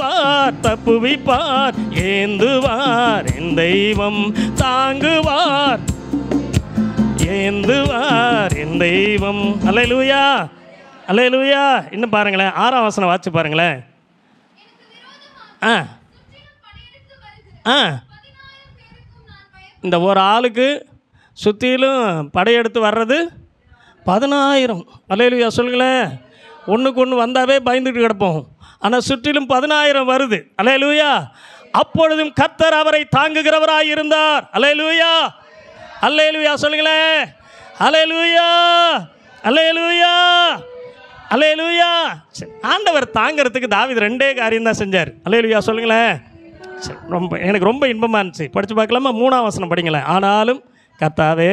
வார் தப்புவிப்பார் ஏந்துவார் என் தெய்வம் தாங்குவார் ஏந்துவார் என் தெய்வம் அலையலூயா அலையலூயா இன்னும் பாருங்களேன் ஆறாம் வாசனை வாச்சு பாருங்களேன் ஆ ஆ இந்த ஒரு ஆளுக்கு சுற்றிலும் படையெடுத்து வர்றது பதினாயிரம் அலையலுயா சொல்லுங்களேன் ஒன்றுக்கு ஒன்று வந்தாவே பயந்துட்டு கிடப்போம் ஆனால் சுற்றிலும் பதினாயிரம் வருது லூயா அப்பொழுதும் கத்தர் அவரை தாங்குகிறவராய் இருந்தார் அலே லூயா அலே லூயா அலே லூயா ஆண்டவர் தாங்கிறதுக்கு தாவித ரெண்டே காரியம் தான் செஞ்சார் லூயா சொல்லுங்களேன் ரொம்ப எனக்கு ரொம்ப இன்பமாக இருந்துச்சு படித்து பார்க்கலாமா மூணாம் வசனம் படிங்களேன் ஆனாலும் கத்தாவே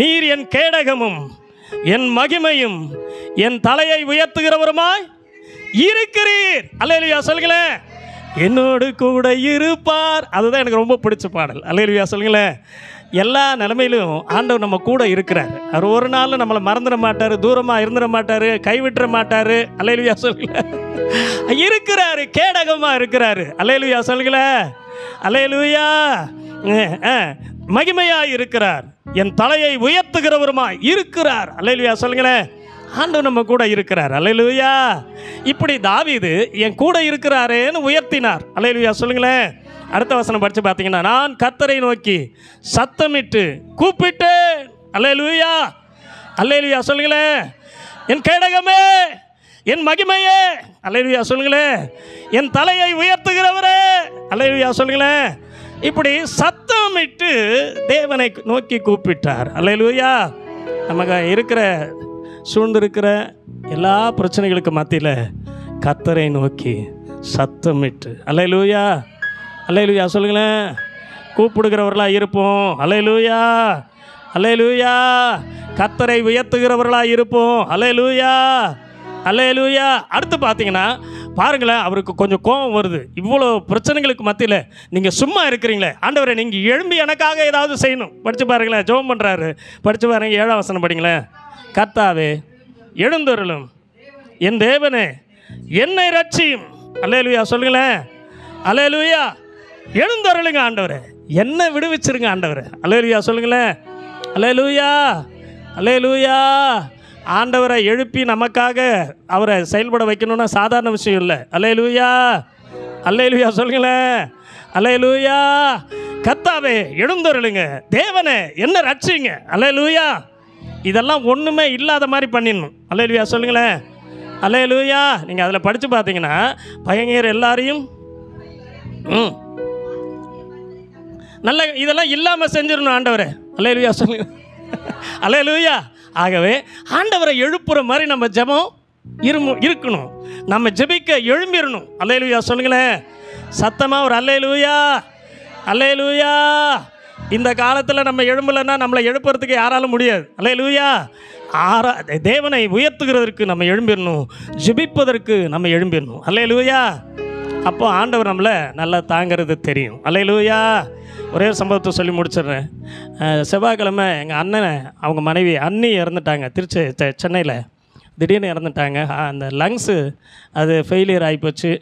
நீர் என் கேடகமும் என் மகிமையும் என் தலையை உயர்த்துகிறவருமாய் இருக்கிறீர் அல்லையா சொல்லுங்களேன் என்னோடு கூட இருப்பார் அதுதான் எனக்கு ரொம்ப பிடிச்ச பாடல் அல்லையா சொல்லுங்களேன் எல்லா நிலைமையிலும் ஆண்டவர் நம்ம கூட இருக்கிறார் அவர் ஒரு நாள் நம்மளை மறந்துட மாட்டார் தூரமாக இருந்துட மாட்டார் கைவிட்டுற மாட்டார் அலையிலுயா சொல்லுங்கள இருக்கிறாரு கேடகமாக இருக்கிறாரு அலையிலுயா சொல்லுங்கள அலையிலுயா மகிமையாக இருக்கிறார் என் தலையை உயர்த்துகிறவருமா இருக்கிறார் அலையிலுயா சொல்லுங்களேன் ஆண்டு நம்ம கூட இருக்கிறார் அலையலுயா இப்படி தாவிது என் கூட இருக்கிறாரேன்னு உயர்த்தினார் அலையலுயா சொல்லுங்களேன் அடுத்த வசனம் படித்து பார்த்தீங்கன்னா நான் கத்தரை நோக்கி சத்தமிட்டு கூப்பிட்டு அலையலுயா அலையலுயா சொல்லுங்களேன் என் கேடகமே என் மகிமையே அலையலுயா சொல்லுங்களேன் என் தலையை உயர்த்துகிறவரே அலையலுயா சொல்லுங்களேன் இப்படி சத்தமிட்டு தேவனை நோக்கி கூப்பிட்டார் அலையலுயா நமக்கு இருக்கிற சூழ்ந்திருக்கிற எல்லா பிரச்சனைகளுக்கு மத்தியில் கத்தரை நோக்கி சத்தமிட்டு அலை லூயா அலை லூயா சொல்லுங்களேன் கூப்பிடுகிறவர்களாக இருப்போம் அலை லூயா அலை லூயா கத்தரை உயர்த்துகிறவர்களாக இருப்போம் அலை லூயா லூயா அடுத்து பார்த்தீங்கன்னா பாருங்களேன் அவருக்கு கொஞ்சம் கோபம் வருது இவ்வளோ பிரச்சனைகளுக்கு மத்தியில் நீங்கள் சும்மா இருக்கிறீங்களே ஆண்டவரை நீங்கள் எழும்பி எனக்காக ஏதாவது செய்யணும் படித்து பாருங்களேன் ஜோம் பண்ணுறாரு படித்து பாருங்கள் ஏழாம் வசனம் படிங்களேன் கத்தாவே எழுந்தருளும் என் தேவனே என்னை ரட்சியும் அலையலுயா சொல்லுங்களேன் அலையலுயா எழுந்தருளுங்க ஆண்டவரே என்னை விடுவிச்சிருங்க ஆண்டவர் அலையலுயா சொல்லுங்களேன் அலையலுயா அலையலுயா ஆண்டவரை எழுப்பி நமக்காக அவரை செயல்பட வைக்கணும்னா சாதாரண விஷயம் இல்லை அலையலுயா அல்லையிலுயா சொல்லுங்களேன் அல்லையிலுயா கத்தாவே எழுந்தருளுங்க தேவனே என்ன ரட்சிங்க அல்லையிலுயா இதெல்லாம் ஒன்றுமே இல்லாத மாதிரி பண்ணிடணும் அல்லையா சொல்லுங்களேன் அல்லையா நீங்கள் அதில் படித்து பார்த்தீங்கன்னா பயங்கர எல்லாரையும் ம் நல்ல இதெல்லாம் இல்லாமல் செஞ்சிடணும் ஆண்டவரே அல்லையா சொல்லுங்க அல்லையா ஆகவே ஆண்டவரை எழுப்புற மாதிரி நம்ம ஜபம் இருமு இருக்கணும் நம்ம ஜெபிக்க எழும்பிடணும் அல்லையா சொல்லுங்களேன் சத்தமாக ஒரு அல்லையா அல்லையா இந்த காலத்தில் நம்ம எழும்பலைன்னா நம்மளை எழுப்புறதுக்கு யாராலும் முடியாது அல்ல லூயா ஆரா தேவனை உயர்த்துகிறதற்கு நம்ம எழும்பிடணும் ஜிபிப்பதற்கு நம்ம எழும்பிடணும் அல்ல லூயா அப்போ ஆண்டவர் நம்மளை நல்லா தாங்கிறது தெரியும் அல்ல லூயா ஒரே சம்பவத்தை சொல்லி முடிச்சிடுறேன் செவ்வாய்க்கிழமை எங்கள் அண்ணனை அவங்க மனைவி அண்ணி இறந்துட்டாங்க திருச்சி சென்னையில் திடீர்னு இறந்துட்டாங்க அந்த லங்ஸு அது ஃபெயிலியர் ஆகிப்போச்சு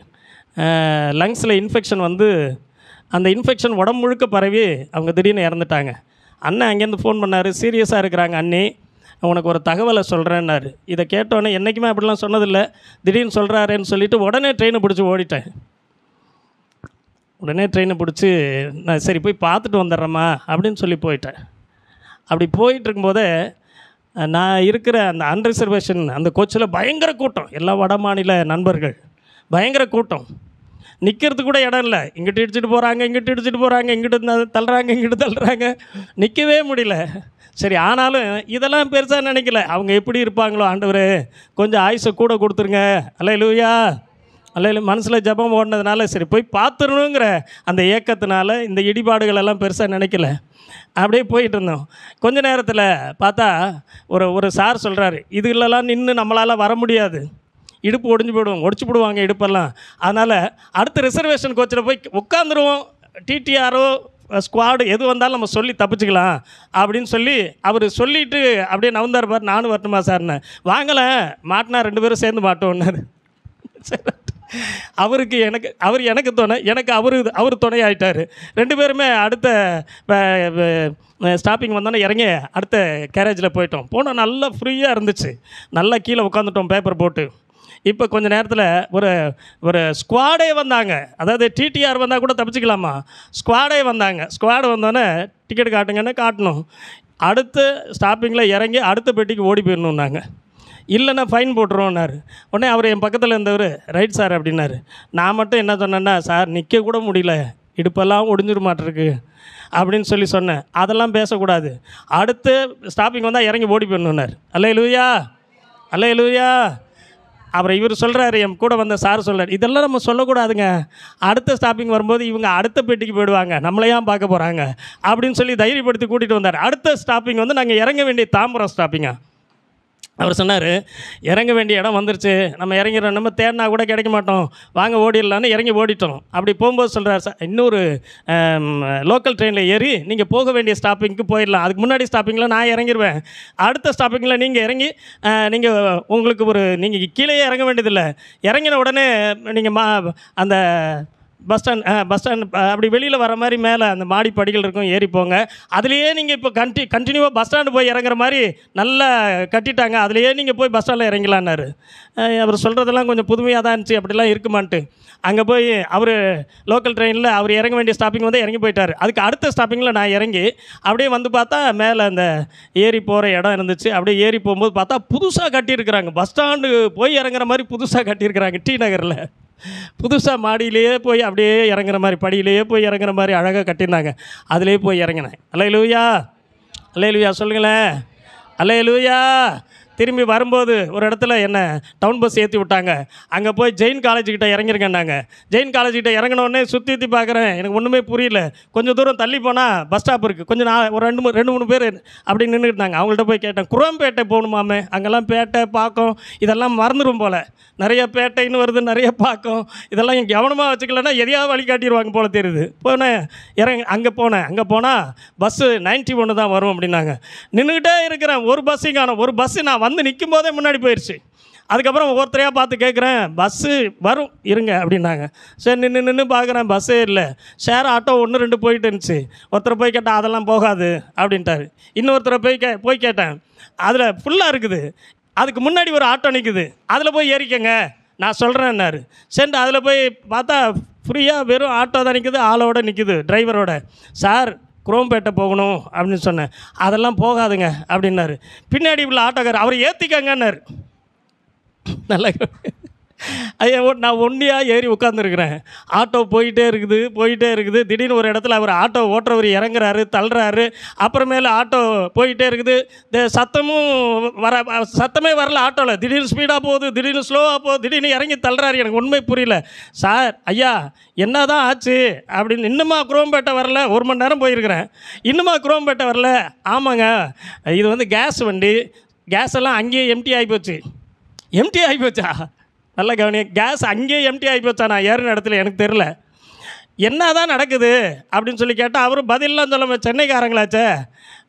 லங்ஸில் இன்ஃபெக்ஷன் வந்து அந்த இன்ஃபெக்ஷன் உடம்பு முழுக்க பரவி அவங்க திடீர்னு இறந்துட்டாங்க அண்ணன் அங்கேருந்து ஃபோன் பண்ணார் சீரியஸாக இருக்கிறாங்க அண்ணி உனக்கு ஒரு தகவலை சொல்கிறேன்னாரு இதை கேட்டோன்னே என்றைக்குமே அப்படிலாம் சொன்னதில்லை திடீர்னு சொல்கிறாருன்னு சொல்லிவிட்டு உடனே ட்ரெயினை பிடிச்சி ஓடிட்டேன் உடனே ட்ரெயினை பிடிச்சி நான் சரி போய் பார்த்துட்டு வந்துடுறேம்மா அப்படின்னு சொல்லி போயிட்டேன் அப்படி போயிட்டுருக்கும்போதே நான் இருக்கிற அந்த அன்ரிசர்வேஷன் அந்த கோச்சில் பயங்கர கூட்டம் எல்லா வட மாநில நண்பர்கள் பயங்கர கூட்டம் நிற்கிறது கூட இடம் இல்லை இங்கிட்டு இடிச்சிட்டு போகிறாங்க இங்கிட்டு இடிச்சிட்டு போகிறாங்க இங்கிட்டு தள்ளுறாங்க இங்கிட்டு தள்ளுறாங்க நிற்கவே முடியல சரி ஆனாலும் இதெல்லாம் பெருசாக நினைக்கல அவங்க எப்படி இருப்பாங்களோ ஆண்டவர் கொஞ்சம் ஆயுசை கூட கொடுத்துருங்க அல்ல இல்லையா அல்ல மனசில் ஜபம் ஓடினதுனால சரி போய் பார்த்துருணுங்கிற அந்த இயக்கத்தினால இந்த இடிபாடுகள் எல்லாம் பெருசாக நினைக்கல அப்படியே போயிட்டு இருந்தோம் கொஞ்ச நேரத்தில் பார்த்தா ஒரு ஒரு சார் சொல்கிறாரு இதுலலாம் நின்று நம்மளால் வர முடியாது இடுப்பு ஒடிஞ்சு போயிடுவோம் ஒடிச்சு போடுவாங்க இடுப்பெல்லாம் அதனால் அடுத்த ரிசர்வேஷன் கோச்சில் போய் உட்காந்துருவோம் டிடிஆரோ ஸ்குவாடு எது வந்தாலும் நம்ம சொல்லி தப்பிச்சுக்கலாம் அப்படின்னு சொல்லி அவர் சொல்லிட்டு அப்படியே நவந்தார் பார் நானும் வரட்டுமா சார்ன்னு வாங்கலை மாட்டினா ரெண்டு பேரும் சேர்ந்து மாட்டோம்னாரு அவருக்கு எனக்கு அவர் எனக்கு துணை எனக்கு அவர் அவர் துணையாயிட்டார் ரெண்டு பேருமே அடுத்த ஸ்டாப்பிங் வந்தோன்னே இறங்கி அடுத்த கேரேஜில் போயிட்டோம் போனால் நல்லா ஃப்ரீயாக இருந்துச்சு நல்லா கீழே உட்காந்துட்டோம் பேப்பர் போட்டு இப்போ கொஞ்சம் நேரத்தில் ஒரு ஒரு ஸ்குவாடே வந்தாங்க அதாவது டிடிஆர் வந்தால் கூட தப்பிச்சுக்கலாமா ஸ்குவாடே வந்தாங்க ஸ்குவாடு வந்தோடனே டிக்கெட் காட்டுங்கன்னு காட்டணும் அடுத்து ஸ்டாப்பிங்கில் இறங்கி அடுத்த பெட்டிக்கு ஓடி போயிடணுன்னாங்க இல்லைன்னா ஃபைன் போட்டுருவோம்னாரு உடனே அவர் என் பக்கத்தில் இருந்தவர் ரைட் சார் அப்படின்னாரு நான் மட்டும் என்ன சொன்னேன்னா சார் நிற்க கூட முடியல இடுப்பெல்லாம் ஒடிஞ்சிட மாட்டிருக்கு அப்படின்னு சொல்லி சொன்னேன் அதெல்லாம் பேசக்கூடாது அடுத்து ஸ்டாப்பிங் வந்தால் இறங்கி ஓடி போயிடணுன்னார் அல்ல எழுவியா அல்ல எழுவியா அப்புறம் இவர் சொல்கிறாரு என் கூட வந்த சார் சொல்கிறார் இதெல்லாம் நம்ம சொல்லக்கூடாதுங்க அடுத்த ஸ்டாப்பிங் வரும்போது இவங்க அடுத்த பெட்டிக்கு போயிடுவாங்க நம்மளையாம் பார்க்க போகிறாங்க அப்படின்னு சொல்லி தைரியப்படுத்தி கூட்டிகிட்டு வந்தார் அடுத்த ஸ்டாப்பிங் வந்து நாங்கள் இறங்க வேண்டிய தாம்பரம் ஸ்டாப்பிங்காக அவர் சொன்னார் இறங்க வேண்டிய இடம் வந்துருச்சு நம்ம இறங்கிறோம் நம்ம தேடினா கூட கிடைக்க மாட்டோம் வாங்க ஓடிடலான்னு இறங்கி ஓடிட்டோம் அப்படி போகும்போது சொல்கிறார் சார் இன்னொரு லோக்கல் ட்ரெயினில் ஏறி நீங்கள் போக வேண்டிய ஸ்டாப்பிங்க்கு போயிடலாம் அதுக்கு முன்னாடி ஸ்டாப்பிங்கில் நான் இறங்கிடுவேன் அடுத்த ஸ்டாப்பிங்கில் நீங்கள் இறங்கி நீங்கள் உங்களுக்கு ஒரு நீங்கள் கீழே இறங்க வேண்டியதில்லை இறங்கின உடனே நீங்கள் மா அந்த பஸ் ஸ்டாண்ட் பஸ் ஸ்டாண்ட் அப்படி வெளியில் வர மாதிரி மேலே அந்த மாடி படிகள் இருக்கும் ஏறி போங்க அதுலேயே நீங்கள் இப்போ கண்டி கண்டினியூவாக பஸ் ஸ்டாண்டு போய் இறங்குற மாதிரி நல்லா கட்டிட்டாங்க அதுலேயே நீங்கள் போய் பஸ் ஸ்டாண்டில் இறங்கலான்னாரு அவர் சொல்கிறதெல்லாம் கொஞ்சம் புதுமையாக தான் இருந்துச்சு அப்படிலாம் இருக்குமான்ட்டு அங்கே போய் அவர் லோக்கல் ட்ரெயினில் அவர் இறங்க வேண்டிய ஸ்டாப்பிங் வந்து இறங்கி போயிட்டார் அதுக்கு அடுத்த ஸ்டாப்பிங்கில் நான் இறங்கி அப்படியே வந்து பார்த்தா மேலே அந்த ஏறி போகிற இடம் இருந்துச்சு அப்படியே ஏறி போகும்போது பார்த்தா புதுசாக கட்டியிருக்கிறாங்க பஸ் ஸ்டாண்டு போய் இறங்குற மாதிரி புதுசாக கட்டியிருக்கிறாங்க டி நகரில் புதுசாக மாடியிலேயே போய் அப்படியே இறங்குற மாதிரி படியிலேயே போய் இறங்குற மாதிரி அழகாக கட்டியிருந்தாங்க அதுலேயே போய் இறங்கினேன் அல்ல அலையலூயா சொல்லுங்களேன் அலையலூயா திரும்பி வரும்போது ஒரு இடத்துல என்ன டவுன் பஸ் ஏற்றி விட்டாங்க அங்கே போய் ஜெயின் காலேஜ்கிட்ட நாங்கள் ஜெயின் காலேஜ்கிட்ட இறங்கினோடனே சுற்றி ஊற்றி பார்க்குறேன் எனக்கு ஒன்றுமே புரியல கொஞ்சம் தூரம் தள்ளி போனால் பஸ் ஸ்டாப் இருக்குது கொஞ்சம் நான் ஒரு ரெண்டு மூணு ரெண்டு மூணு பேர் அப்படி நின்றுக்கிட்டாங்க அவங்கள்ட்ட போய் கேட்டேன் குரம்பேட்டை போகணுமாமே அங்கெல்லாம் பேட்டை பார்க்கும் இதெல்லாம் மறந்துடும் போல் நிறைய பேட்டைன்னு வருது நிறைய பார்க்கும் இதெல்லாம் கவனமாக வச்சுக்கலன்னா எதையாவது வழி காட்டிடுவாங்க போல் தெரியுது போனேன் இறங்க அங்கே போனேன் அங்கே போனால் பஸ்ஸு நைன்ட்டி ஒன்று தான் வரும் அப்படின்னாங்க நின்றுக்கிட்டே இருக்கிறேன் ஒரு பஸ்ஸையும் காணும் ஒரு பஸ்ஸு நான் வந்து நிற்கும் போதே முன்னாடி போயிடுச்சு அதுக்கப்புறம் ஒவ்வொருத்தரையாக பார்த்து கேட்குறேன் பஸ்ஸு வரும் இருங்க அப்படின்னாங்க சரி நின்று நின்று பார்க்குறேன் பஸ்ஸே இல்லை ஷேர் ஆட்டோ ஒன்று ரெண்டு போயிட்டு இருந்துச்சு ஒருத்தர் போய் கேட்டால் அதெல்லாம் போகாது அப்படின்ட்டாரு இன்னொருத்தரை போய் கே போய் கேட்டேன் அதில் ஃபுல்லாக இருக்குது அதுக்கு முன்னாடி ஒரு ஆட்டோ நிற்குது அதில் போய் ஏறிக்கங்க நான் என்னார் சரி அதில் போய் பார்த்தா ஃப்ரீயாக வெறும் ஆட்டோ தான் நிற்குது ஆளோட நிற்குது டிரைவரோட சார் குரோம்பேட்டை போகணும் அப்படின்னு சொன்னேன் அதெல்லாம் போகாதுங்க அப்படின்னாரு பின்னாடி உள்ள ஆட்டோக்கார் அவர் ஏற்றிக்கங்கன்னாரு நல்லா ஐயா நான் ஒன்றியாக ஏறி உட்காந்துருக்குறேன் ஆட்டோ போயிட்டே இருக்குது போயிட்டே இருக்குது திடீர்னு ஒரு இடத்துல அவர் ஆட்டோ ஓட்டுறவர் இறங்குறாரு தள்ளுறாரு அப்புறமேல ஆட்டோ போயிட்டே இருக்குது சத்தமும் வர சத்தமே வரல ஆட்டோவில் திடீர்னு ஸ்பீடாக போகுது திடீர்னு ஸ்லோவாக போகுது திடீர்னு இறங்கி தள்ளுறாரு எனக்கு உண்மை புரியல சார் ஐயா என்ன தான் ஆச்சு அப்படின்னு இன்னுமா குரோம்பேட்டை வரல ஒரு மணி நேரம் போயிருக்கிறேன் இன்னுமா குரோம்பேட்டை வரல ஆமாங்க இது வந்து கேஸ் வண்டி கேஸ் எல்லாம் அங்கேயே எம்டி ஆகி போச்சு எம்டி ஆகி போச்சா நல்லா கவனி கேஸ் அங்கேயே எம்டி ஆகி நான் ஏறின இடத்துல எனக்கு தெரில என்ன தான் நடக்குது அப்படின்னு சொல்லி கேட்டால் அவரும் பதிலெலாம் சொல்ல சென்னைக்காரங்களாச்சே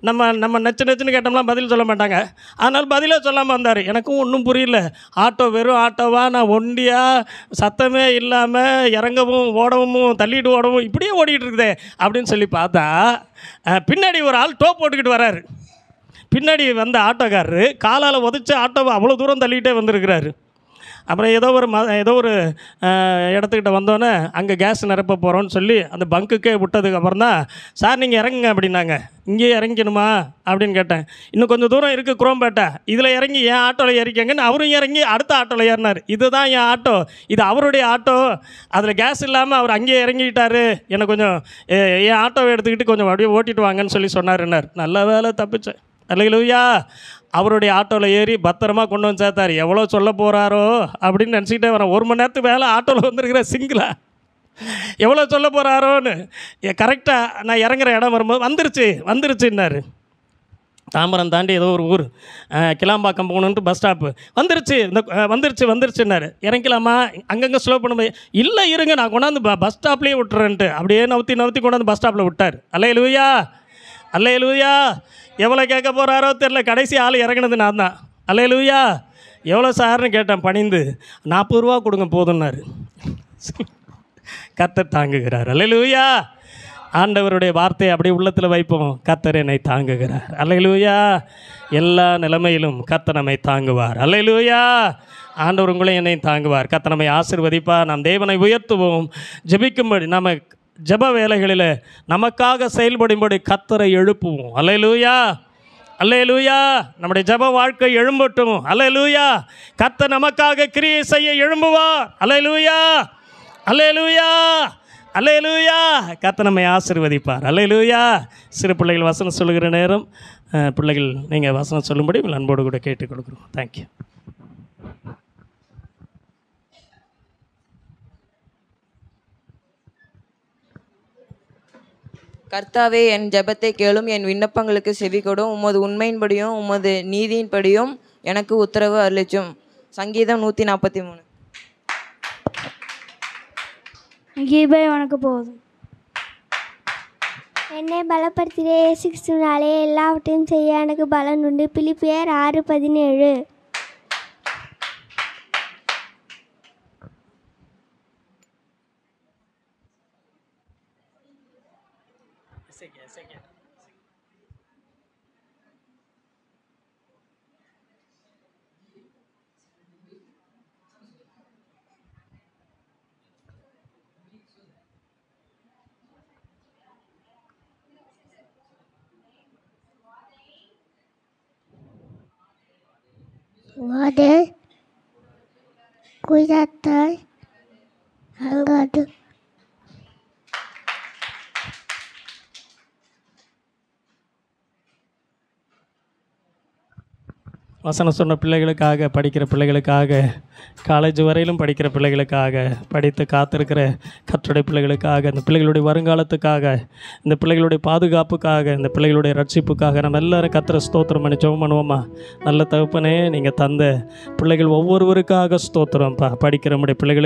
நம்ம நம்ம நச்சு நச்சுன்னு கேட்டோம்லாம் பதில் சொல்ல மாட்டாங்க அதனால் பதிலே சொல்லாமல் வந்தார் எனக்கும் ஒன்றும் புரியல ஆட்டோ வெறும் ஆட்டோவாக நான் ஒண்டியாக சத்தமே இல்லாமல் இறங்கவும் ஓடவும் தள்ளிட்டு ஓடவும் இப்படியே ஓடிக்கிட்டு இருக்குதே அப்படின்னு சொல்லி பார்த்தா பின்னாடி ஒரு ஆள் டோப் போட்டுக்கிட்டு வர்றாரு பின்னாடி வந்த ஆட்டோக்காரரு காலால் உதச்சி ஆட்டோவை அவ்வளோ தூரம் தள்ளிக்கிட்டே வந்திருக்கிறாரு அப்புறம் ஏதோ ஒரு ம ஏதோ ஒரு இடத்துக்கிட்ட வந்தோன்னே அங்கே கேஸ் நிரப்ப போகிறோன்னு சொல்லி அந்த பங்குக்கே விட்டதுக்கப்புறம் தான் சார் நீங்கள் இறங்குங்க அப்படின்னாங்க இங்கேயே இறங்கிக்கணுமா அப்படின்னு கேட்டேன் இன்னும் கொஞ்சம் தூரம் இருக்குது குரோம்பேட்டை இதில் இறங்கி என் ஆட்டோவில் ஏறிக்கங்கன்னு அவரும் இறங்கி அடுத்த ஆட்டோவில் ஏறினார் இதுதான் என் ஆட்டோ இது அவருடைய ஆட்டோ அதில் கேஸ் இல்லாமல் அவர் அங்கேயே இறங்கிக்கிட்டாரு என்னை கொஞ்சம் என் ஆட்டோவை எடுத்துக்கிட்டு கொஞ்சம் அப்படியே ஓட்டிட்டு வாங்கன்னு சொல்லி சொன்னார் நல்ல வேலை தப்பிச்சேன் அல்லையா அவருடைய ஆட்டோவில் ஏறி பத்திரமா கொண்டு வந்து சேர்த்தார் எவ்வளோ சொல்ல போகிறாரோ அப்படின்னு நினச்சிக்கிட்டே வரேன் ஒரு மணி நேரத்துக்கு மேலே ஆட்டோவில் வந்துருக்கிற சிங்கிளா எவ்வளோ சொல்ல போகிறாரோன்னு கரெக்டாக நான் இறங்குற இடம் வரும்போது வந்துருச்சு வந்துருச்சுன்னாரு தாம்பரம் தாண்டி ஏதோ ஒரு ஊர் கிளாம்பாக்கம் போகணுன்ட்டு பஸ் ஸ்டாப்பு வந்துருச்சு இந்த வந்துருச்சு வந்துருச்சுன்னாரு இறங்கிக்கலாமா அங்கங்கே ஸ்லோ பண்ண முடியாது இல்லை இருங்க நான் கொண்டாந்து பஸ் ஸ்டாப்லேயே விட்டுறேன்ட்டு அப்படியே நவுத்தி நவுத்தி கொண்டாந்து பஸ் ஸ்டாப்பில் விட்டார் அல்ல எழுவியா அல்ல எழுவியா எவ்வளோ கேட்க போகிறாரோ தெரில கடைசி ஆள் இறங்கினது நான் தான் லூயா எவ்வளோ சார்னு கேட்டேன் பணிந்து நாற்பது ரூபா கொடுங்க போதும்னாரு கத்தர் தாங்குகிறார் லூயா ஆண்டவருடைய வார்த்தையை அப்படியே உள்ளத்தில் வைப்போம் கத்தர் என்னை தாங்குகிறார் அல்லையிலுயா எல்லா நிலைமையிலும் கத்தனமை நம்மை தாங்குவார் அல்லையிலுயா ஆண்டவர் உங்களையும் என்னையும் தாங்குவார் கத்தனமை ஆசிர்வதிப்பா நாம் தேவனை உயர்த்துவோம் ஜபிக்கும்படி நம்ம ஜப வேலைகளில் நமக்காக செயல்படும்படி கத்தரை எழுப்புவோம் அலையலூயா லூயா நம்முடைய ஜப வாழ்க்கை எழும்பட்டும் லூயா கத்த நமக்காக கிரியை செய்ய எழும்புவார் லூயா அல்லேலூயா லூயா கத்த நம்மை ஆசிர்வதிப்பார் லூயா சிறு பிள்ளைகள் வசனம் சொல்லுகிற நேரம் பிள்ளைகள் நீங்கள் வசனம் சொல்லும்படி உங்கள் அன்போடு கூட கேட்டுக் கொடுக்குறோம் தேங்க்யூ கர்த்தாவே என் ஜெபத்தை கேளும் என் விண்ணப்பங்களுக்கு செவி கொடும் உமது உண்மையின்படியும் உமது நீதியின்படியும் எனக்கு உத்தரவு அளிச்சும் சங்கீதம் நூற்றி நாற்பத்தி மூணு கீபை உனக்கு போதும் என்னை பலப்படுத்தினே சிக்ஸ்துனாலே எல்லாவற்றையும் செய்ய எனக்கு பலன் உண்டு பிலிப்பியர் ஆறு பதினேழு kader kuidatar hangadır. வசனம் சொன்ன பிள்ளைகளுக்காக படிக்கிற பிள்ளைகளுக்காக காலேஜ் வரையிலும் படிக்கிற பிள்ளைகளுக்காக படித்து காத்திருக்கிற கற்றுடைய பிள்ளைகளுக்காக இந்த பிள்ளைகளுடைய வருங்காலத்துக்காக இந்த பிள்ளைகளுடைய பாதுகாப்புக்காக இந்த பிள்ளைகளுடைய ரட்சிப்புக்காக நம்ம எல்லோரும் கத்திர ஸ்தோத்திரம் பண்ணி சோம் பண்ணுவோமா நல்ல தகுப்பனே நீங்கள் தந்த பிள்ளைகள் ஒவ்வொருவருக்காக ஸ்தோத்திரம்ப்பா படிக்கிற முடிய பிள்ளைகளுக்கு